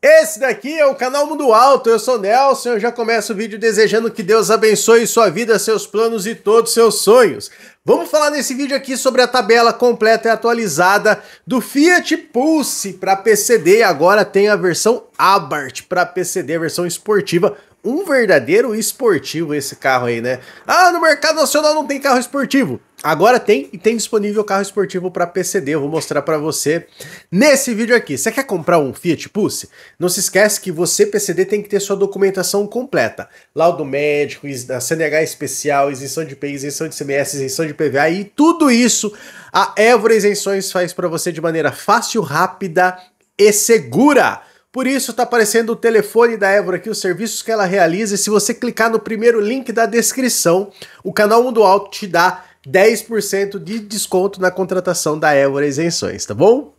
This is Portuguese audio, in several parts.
Esse daqui é o canal Mundo Alto, eu sou Nelson, eu já começo o vídeo desejando que Deus abençoe sua vida, seus planos e todos seus sonhos. Vamos falar nesse vídeo aqui sobre a tabela completa e atualizada do Fiat Pulse para PCD, agora tem a versão Abart para PCD, a versão esportiva, um verdadeiro esportivo esse carro aí, né? Ah, no mercado nacional não tem carro esportivo. Agora tem e tem disponível carro esportivo para PCD, eu vou mostrar para você nesse vídeo aqui. Você quer comprar um Fiat Pulse? Não se esquece que você PCD tem que ter sua documentação completa. Laudo médico, CNH especial, isenção de PI, isenção de CMS, isenção de PVA e tudo isso a Évora Isenções faz para você de maneira fácil, rápida e segura. Por isso está aparecendo o telefone da Évora aqui, os serviços que ela realiza. E se você clicar no primeiro link da descrição, o canal Mundo Alto te dá 10% de desconto na contratação da Évora Isenções, tá bom?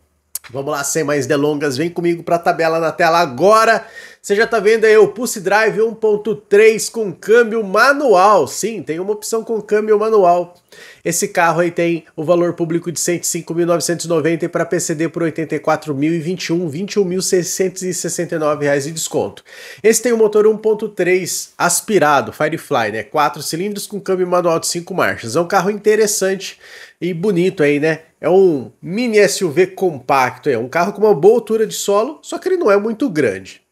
Vamos lá, sem mais delongas, vem comigo para a tabela na tela agora. Você já está vendo aí o Pulse Drive 1.3 com câmbio manual. Sim, tem uma opção com câmbio manual. Esse carro aí tem o valor público de 105.990 e para PCD por 84.021, 21.669 reais de desconto. Esse tem o um motor 1.3 aspirado, Firefly, né? Quatro cilindros com câmbio manual de cinco marchas. É um carro interessante e bonito aí, né? É um mini SUV compacto, é um carro com uma boa altura de solo, só que ele não é muito grande.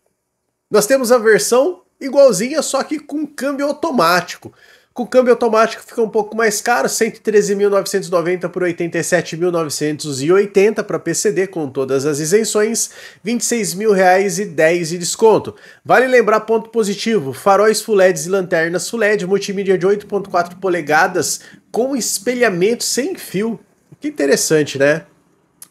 Nós temos a versão igualzinha, só que com câmbio automático. Com câmbio automático fica um pouco mais caro, 113.990 por 87.980 para PCD com todas as isenções, R$ 26.010 de desconto. Vale lembrar ponto positivo, faróis full LEDs e lanternas full LED, multimídia de 8.4 polegadas com espelhamento sem fio. Que interessante, né?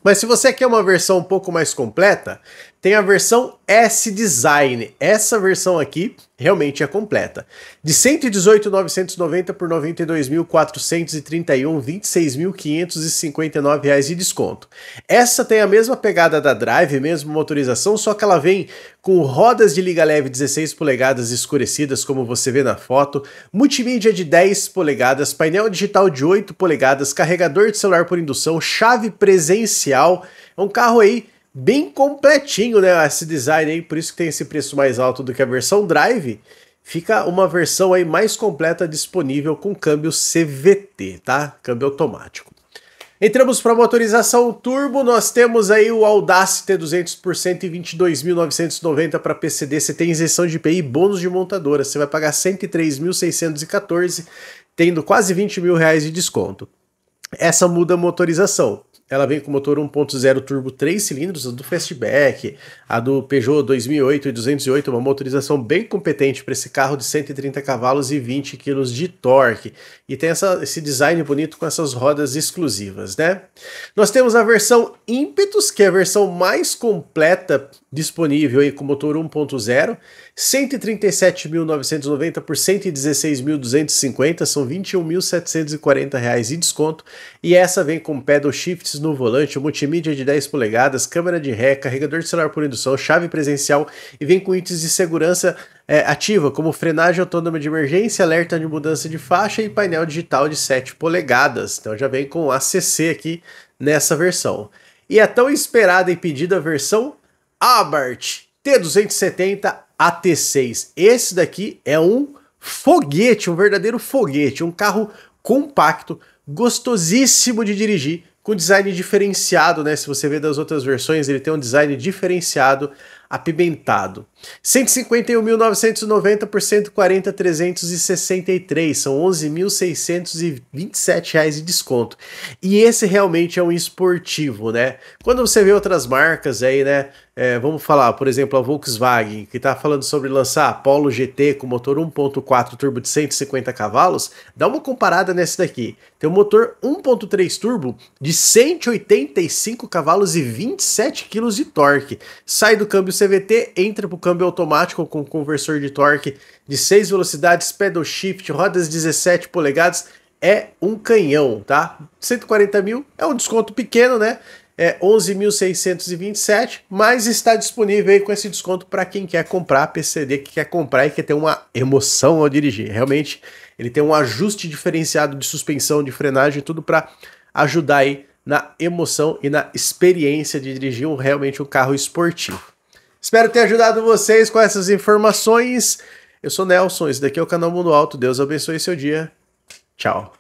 Mas se você quer uma versão um pouco mais completa, tem a versão S-Design. Essa versão aqui realmente é completa. De 118.990 por 92.431, 26.559 reais de desconto. Essa tem a mesma pegada da Drive, mesma motorização, só que ela vem com rodas de liga leve 16 polegadas escurecidas, como você vê na foto, multimídia de 10 polegadas, painel digital de 8 polegadas, carregador de celular por indução, chave presencial. É um carro aí bem completinho, né? Esse design aí, por isso que tem esse preço mais alto do que a versão Drive. Fica uma versão aí mais completa disponível com câmbio CVT, tá? Câmbio automático. Entramos para motorização turbo, nós temos aí o Audacity T200 por 122.990 para PCD, você tem isenção de IPI e bônus de montadora, você vai pagar 103.614, tendo quase 20 mil reais de desconto. Essa muda a motorização ela vem com motor 1.0 turbo 3 cilindros, a do Fastback, a do Peugeot 2008 e 208, uma motorização bem competente para esse carro de 130 cavalos e 20 kg de torque. E tem essa, esse design bonito com essas rodas exclusivas, né? Nós temos a versão Impetus, que é a versão mais completa disponível aí com motor 1.0, 137.990 por 116.250, são R$ 21.740 de desconto, e essa vem com pedal shifts no volante, multimídia de 10 polegadas, câmera de ré, carregador de celular por indução, chave presencial e vem com itens de segurança é, ativa, como frenagem autônoma de emergência, alerta de mudança de faixa e painel digital de 7 polegadas. Então já vem com ACC aqui nessa versão. E a tão esperada e pedida versão Abarth T270 AT6. Esse daqui é um foguete, um verdadeiro foguete, um carro compacto, gostosíssimo de dirigir, com design diferenciado, né? Se você vê das outras versões, ele tem um design diferenciado, apimentado. 151.990 por 140.363, são 11.627 reais de desconto. E esse realmente é um esportivo, né? Quando você vê outras marcas aí, né? É, vamos falar, por exemplo, a Volkswagen, que está falando sobre lançar a Polo GT com motor 1.4 turbo de 150 cavalos, dá uma comparada nesse daqui. Tem um motor 1.3 turbo de 185 cavalos e 27 kg de torque. Sai do câmbio CVT, entra para o câmbio automático com conversor de torque de 6 velocidades, pedal shift, rodas 17 polegadas. É um canhão, tá? 140 mil é um desconto pequeno, né? é 11.627, mas está disponível aí com esse desconto para quem quer comprar PCD, que quer comprar e quer ter uma emoção ao dirigir. Realmente, ele tem um ajuste diferenciado de suspensão, de frenagem, tudo para ajudar aí na emoção e na experiência de dirigir um, realmente um carro esportivo. Espero ter ajudado vocês com essas informações. Eu sou Nelson, esse daqui é o canal Mundo Alto. Deus abençoe seu dia. Tchau.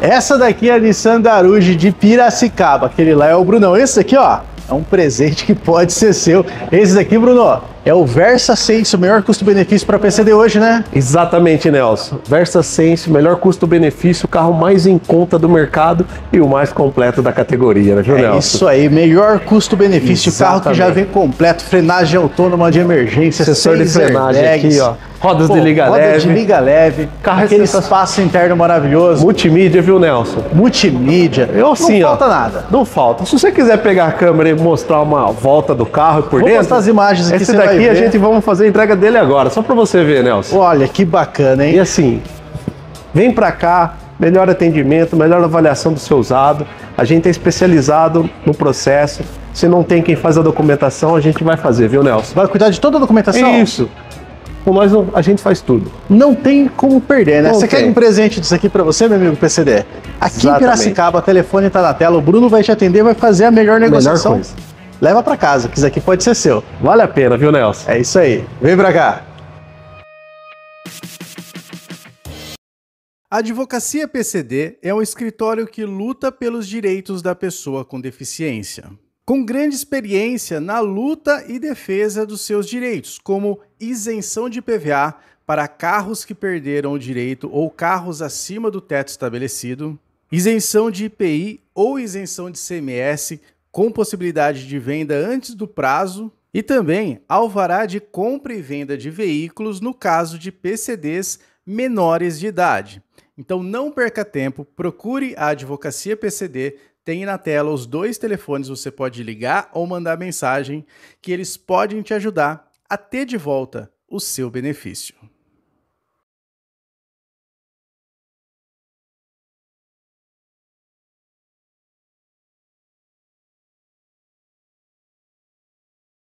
Essa daqui é a Nissan Daruge de Piracicaba, aquele lá é o Brunão. Esse aqui, ó, é um presente que pode ser seu. Esse daqui, Bruno, é o VersaSense, o melhor custo-benefício para PC de hoje, né? Exatamente, Nelson. VersaSense, melhor custo-benefício, o carro mais em conta do mercado e o mais completo da categoria, né, viu, é Nelson? Isso aí, melhor custo-benefício, carro que já vem completo, frenagem autônoma de emergência, sensor de frenagem airbags, aqui, ó. Rodas Pô, de liga roda leve. de liga leve. Carro é aquele espaço interno maravilhoso. Multimídia, viu, Nelson? Multimídia. Eu, assim, não ó, falta nada. Não falta. Se você quiser pegar a câmera e mostrar uma volta do carro por Vou dentro. Vou mostrar as imagens aqui, daqui e ver. a gente vamos fazer a entrega dele agora, só para você ver, Nelson. Olha, que bacana, hein? E assim, vem para cá, melhor atendimento, melhor avaliação do seu usado. A gente é especializado no processo. Se não tem quem faz a documentação, a gente vai fazer, viu, Nelson? Vai cuidar de toda a documentação? Isso. Com nós, a gente faz tudo. Não tem como perder, né? Não você tem. quer um presente disso aqui para você, meu amigo PCD? Aqui Exatamente. em Piracicaba, o telefone está na tela, o Bruno vai te atender, vai fazer a melhor negociação. Melhor coisa leva para casa, que isso aqui pode ser seu. Vale a pena, viu, Nelson? É isso aí. Vem para cá. A Advocacia PCD é um escritório que luta pelos direitos da pessoa com deficiência. Com grande experiência na luta e defesa dos seus direitos, como isenção de PVA para carros que perderam o direito ou carros acima do teto estabelecido, isenção de IPI ou isenção de CMS com possibilidade de venda antes do prazo e também alvará de compra e venda de veículos no caso de PCDs menores de idade. Então não perca tempo, procure a Advocacia PCD, tem na tela os dois telefones, você pode ligar ou mandar mensagem que eles podem te ajudar a ter de volta o seu benefício.